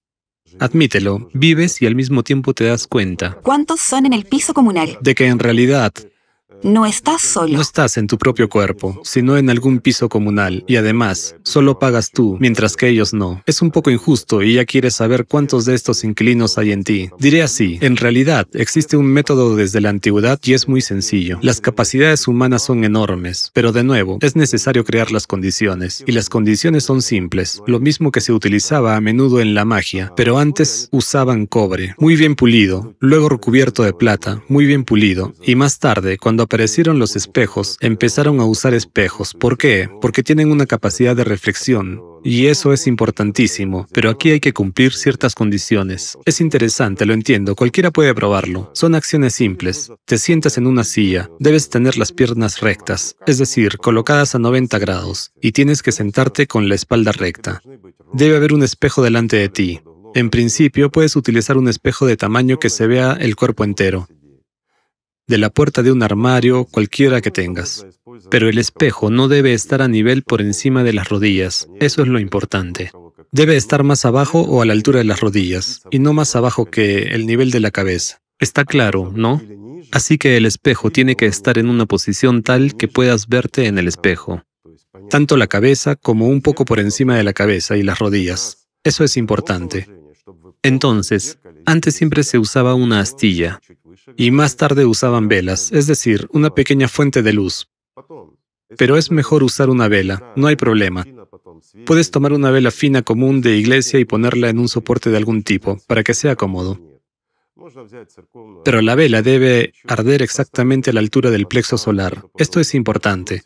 Admítelo, vives y al mismo tiempo te das cuenta. ¿Cuántos son en el piso comunal? De que en realidad no estás solo. No estás en tu propio cuerpo, sino en algún piso comunal. Y además, solo pagas tú, mientras que ellos no. Es un poco injusto y ya quieres saber cuántos de estos inquilinos hay en ti. Diré así, en realidad existe un método desde la antigüedad y es muy sencillo. Las capacidades humanas son enormes, pero de nuevo, es necesario crear las condiciones. Y las condiciones son simples, lo mismo que se utilizaba a menudo en la magia, pero antes usaban cobre, muy bien pulido, luego recubierto de plata, muy bien pulido, y más tarde, cuando Aparecieron los espejos, empezaron a usar espejos. ¿Por qué? Porque tienen una capacidad de reflexión. Y eso es importantísimo, pero aquí hay que cumplir ciertas condiciones. Es interesante, lo entiendo, cualquiera puede probarlo. Son acciones simples. Te sientas en una silla, debes tener las piernas rectas, es decir, colocadas a 90 grados, y tienes que sentarte con la espalda recta. Debe haber un espejo delante de ti. En principio puedes utilizar un espejo de tamaño que se vea el cuerpo entero de la puerta de un armario, cualquiera que tengas. Pero el espejo no debe estar a nivel por encima de las rodillas, eso es lo importante. Debe estar más abajo o a la altura de las rodillas, y no más abajo que el nivel de la cabeza. Está claro, ¿no? Así que el espejo tiene que estar en una posición tal que puedas verte en el espejo. Tanto la cabeza como un poco por encima de la cabeza y las rodillas. Eso es importante. Entonces, antes siempre se usaba una astilla, y más tarde usaban velas, es decir, una pequeña fuente de luz. Pero es mejor usar una vela, no hay problema. Puedes tomar una vela fina común de iglesia y ponerla en un soporte de algún tipo, para que sea cómodo. Pero la vela debe arder exactamente a la altura del plexo solar. Esto es importante.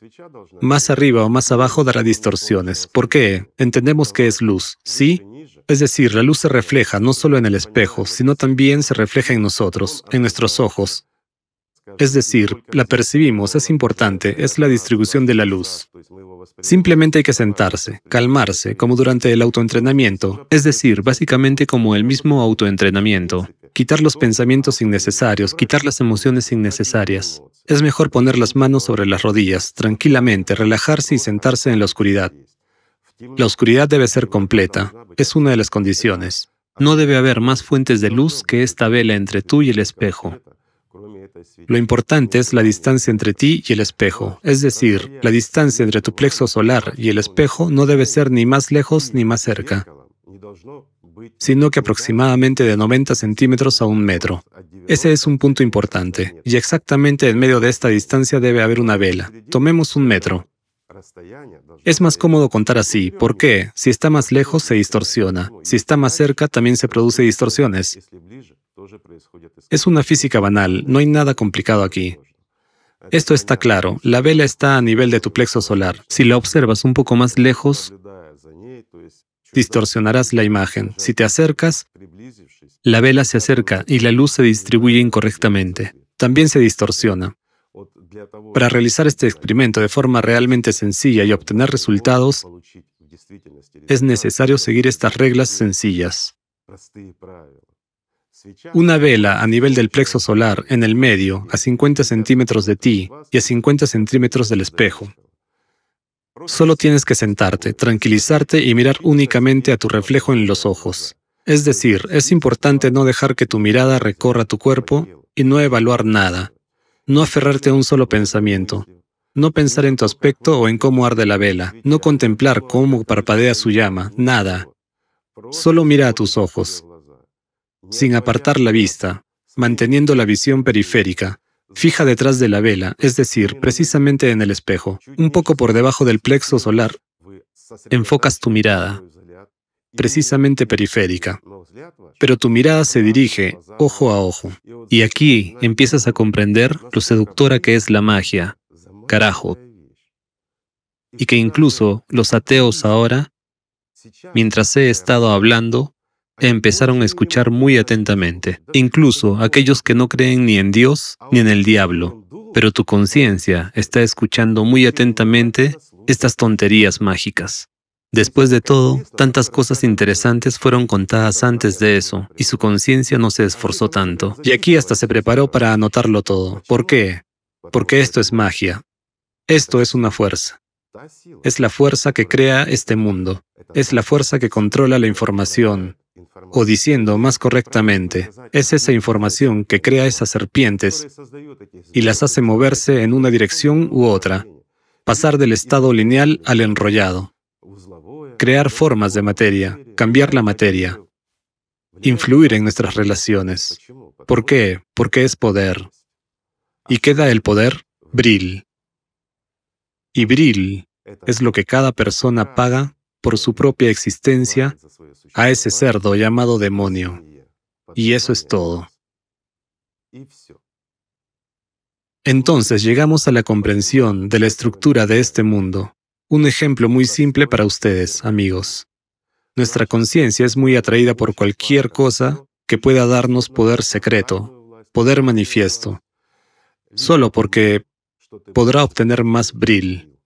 Más arriba o más abajo dará distorsiones. ¿Por qué? Entendemos que es luz, ¿sí? Es decir, la luz se refleja no solo en el espejo, sino también se refleja en nosotros, en nuestros ojos. Es decir, la percibimos, es importante, es la distribución de la luz. Simplemente hay que sentarse, calmarse, como durante el autoentrenamiento, es decir, básicamente como el mismo autoentrenamiento. Quitar los pensamientos innecesarios, quitar las emociones innecesarias. Es mejor poner las manos sobre las rodillas, tranquilamente, relajarse y sentarse en la oscuridad. La oscuridad debe ser completa. Es una de las condiciones. No debe haber más fuentes de luz que esta vela entre tú y el espejo. Lo importante es la distancia entre ti y el espejo, es decir, la distancia entre tu plexo solar y el espejo no debe ser ni más lejos ni más cerca, sino que aproximadamente de 90 centímetros a un metro. Ese es un punto importante, y exactamente en medio de esta distancia debe haber una vela. Tomemos un metro. Es más cómodo contar así. ¿Por qué? Si está más lejos se distorsiona. Si está más cerca también se produce distorsiones. Es una física banal, no hay nada complicado aquí. Esto está claro, la vela está a nivel de tu plexo solar. Si la observas un poco más lejos, distorsionarás la imagen. Si te acercas, la vela se acerca y la luz se distribuye incorrectamente. También se distorsiona. Para realizar este experimento de forma realmente sencilla y obtener resultados, es necesario seguir estas reglas sencillas. Una vela a nivel del plexo solar, en el medio, a 50 centímetros de ti y a 50 centímetros del espejo. Solo tienes que sentarte, tranquilizarte y mirar únicamente a tu reflejo en los ojos. Es decir, es importante no dejar que tu mirada recorra tu cuerpo y no evaluar nada, no aferrarte a un solo pensamiento, no pensar en tu aspecto o en cómo arde la vela, no contemplar cómo parpadea su llama, nada. Solo mira a tus ojos, sin apartar la vista, manteniendo la visión periférica, fija detrás de la vela, es decir, precisamente en el espejo, un poco por debajo del plexo solar, enfocas tu mirada, precisamente periférica. Pero tu mirada se dirige ojo a ojo. Y aquí empiezas a comprender lo seductora que es la magia. Carajo. Y que incluso los ateos ahora, mientras he estado hablando, empezaron a escuchar muy atentamente, incluso aquellos que no creen ni en Dios ni en el diablo. Pero tu conciencia está escuchando muy atentamente estas tonterías mágicas. Después de todo, tantas cosas interesantes fueron contadas antes de eso, y su conciencia no se esforzó tanto. Y aquí hasta se preparó para anotarlo todo. ¿Por qué? Porque esto es magia. Esto es una fuerza. Es la fuerza que crea este mundo. Es la fuerza que controla la información. O diciendo más correctamente, es esa información que crea esas serpientes y las hace moverse en una dirección u otra, pasar del estado lineal al enrollado crear formas de materia, cambiar la materia, influir en nuestras relaciones. ¿Por qué? Porque es poder. ¿Y qué da el poder? Bril. Y Bril es lo que cada persona paga por su propia existencia a ese cerdo llamado demonio. Y eso es todo. Entonces llegamos a la comprensión de la estructura de este mundo un ejemplo muy simple para ustedes, amigos. Nuestra conciencia es muy atraída por cualquier cosa que pueda darnos poder secreto, poder manifiesto, solo porque podrá obtener más bril,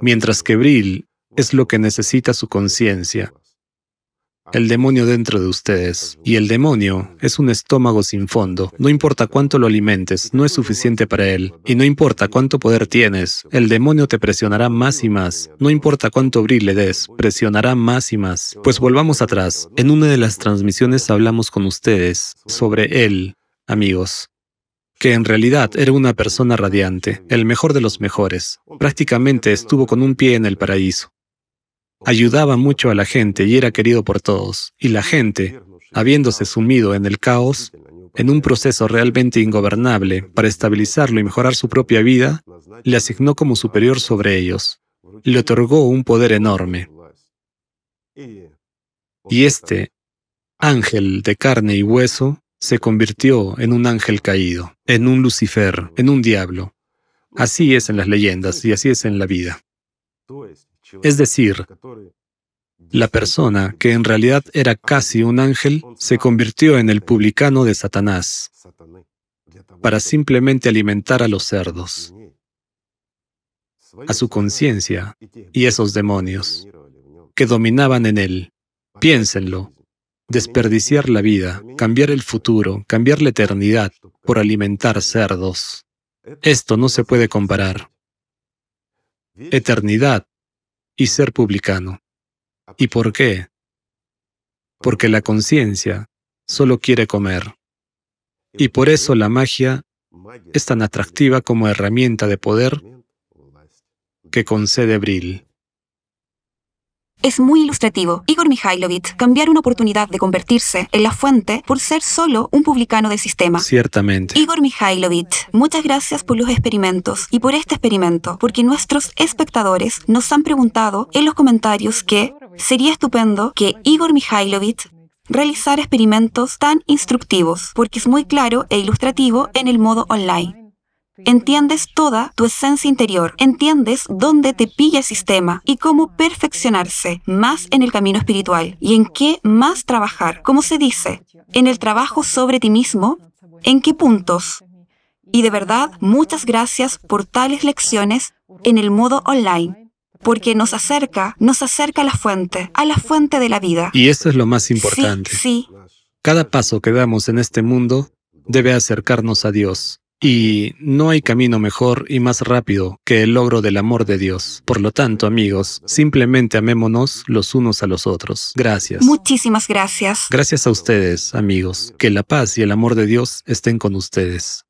mientras que bril es lo que necesita su conciencia, el demonio dentro de ustedes. Y el demonio es un estómago sin fondo. No importa cuánto lo alimentes, no es suficiente para él. Y no importa cuánto poder tienes, el demonio te presionará más y más. No importa cuánto brillo le des, presionará más y más. Pues volvamos atrás. En una de las transmisiones hablamos con ustedes sobre él, amigos que en realidad era una persona radiante, el mejor de los mejores. Prácticamente estuvo con un pie en el paraíso ayudaba mucho a la gente y era querido por todos. Y la gente, habiéndose sumido en el caos, en un proceso realmente ingobernable para estabilizarlo y mejorar su propia vida, le asignó como superior sobre ellos. Le otorgó un poder enorme. Y este ángel de carne y hueso se convirtió en un ángel caído, en un Lucifer, en un diablo. Así es en las leyendas y así es en la vida. Es decir, la persona, que en realidad era casi un ángel, se convirtió en el publicano de Satanás para simplemente alimentar a los cerdos, a su conciencia y esos demonios que dominaban en él. Piénsenlo. Desperdiciar la vida, cambiar el futuro, cambiar la eternidad por alimentar cerdos. Esto no se puede comparar. Eternidad y ser publicano. Ah, ¿Y pues, por qué? Porque la conciencia solo quiere comer. Y por eso la magia es tan atractiva como herramienta de poder que concede bril es muy ilustrativo. Igor Mikhailovich cambiar una oportunidad de convertirse en la fuente por ser solo un publicano del sistema. Ciertamente. Igor Mikhailovich, muchas gracias por los experimentos y por este experimento, porque nuestros espectadores nos han preguntado en los comentarios que sería estupendo que Igor Mikhailovich realizara experimentos tan instructivos, porque es muy claro e ilustrativo en el modo online. Entiendes toda tu esencia interior, entiendes dónde te pilla el sistema y cómo perfeccionarse más en el camino espiritual y en qué más trabajar, como se dice, en el trabajo sobre ti mismo, en qué puntos. Y de verdad, muchas gracias por tales lecciones en el modo online porque nos acerca, nos acerca a la fuente, a la fuente de la vida. Y eso es lo más importante. sí. Cada paso que damos en este mundo debe acercarnos a Dios. Y no hay camino mejor y más rápido que el logro del amor de Dios. Por lo tanto, amigos, simplemente amémonos los unos a los otros. Gracias. Muchísimas gracias. Gracias a ustedes, amigos. Que la paz y el amor de Dios estén con ustedes.